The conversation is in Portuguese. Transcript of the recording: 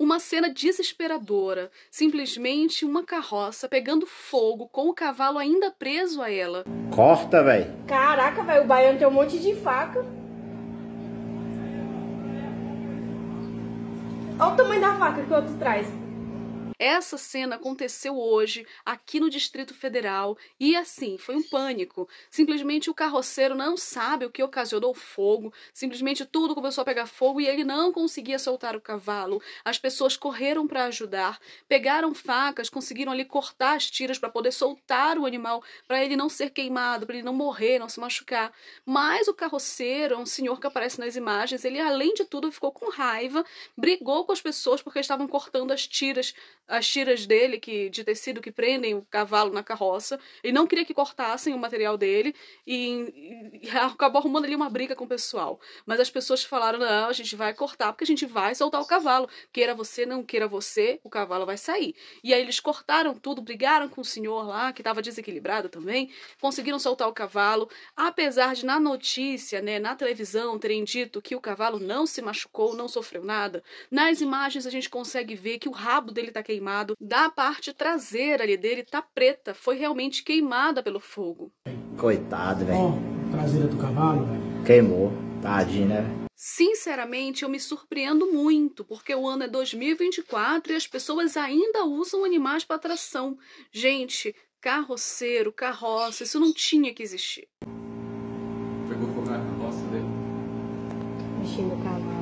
Uma cena desesperadora, simplesmente uma carroça pegando fogo com o cavalo ainda preso a ela. Corta, velho. Caraca, velho, o baiano tem um monte de faca. Olha o tamanho da faca que o outro traz. Essa cena aconteceu hoje, aqui no Distrito Federal, e assim, foi um pânico. Simplesmente o carroceiro não sabe o que ocasionou o fogo, simplesmente tudo começou a pegar fogo e ele não conseguia soltar o cavalo. As pessoas correram para ajudar, pegaram facas, conseguiram ali cortar as tiras para poder soltar o animal, para ele não ser queimado, para ele não morrer, não se machucar. Mas o carroceiro, é um senhor que aparece nas imagens, ele além de tudo ficou com raiva, brigou com as pessoas porque estavam cortando as tiras as tiras dele que de tecido que prendem o cavalo na carroça. Ele não queria que cortassem o material dele e, e, acabou arrumando ali uma briga com o pessoal. Mas as pessoas falaram: não, a gente vai cortar porque a gente vai soltar o cavalo. Queira você, não queira você, o cavalo vai sair. E aí eles cortaram tudo, brigaram com o senhor lá, que estava desequilibrado também, conseguiram soltar o cavalo, apesar de na notícia, né, na televisão, terem dito que o cavalo não se machucou, não sofreu nada. Nas imagens a gente consegue ver que o rabo dele está queimado queimado, da parte traseira ali dele tá preta, foi realmente queimada pelo fogo. Coitado, velho. Ó, oh, traseira do cavalo, velho. Queimou, tadinho, né? Sinceramente, eu me surpreendo muito, porque o ano é 2024 e as pessoas ainda usam animais para tração. Gente, carroceiro, carroça, isso não tinha que existir. Pegou fogo na carroça dele? Mexendo o cavalo.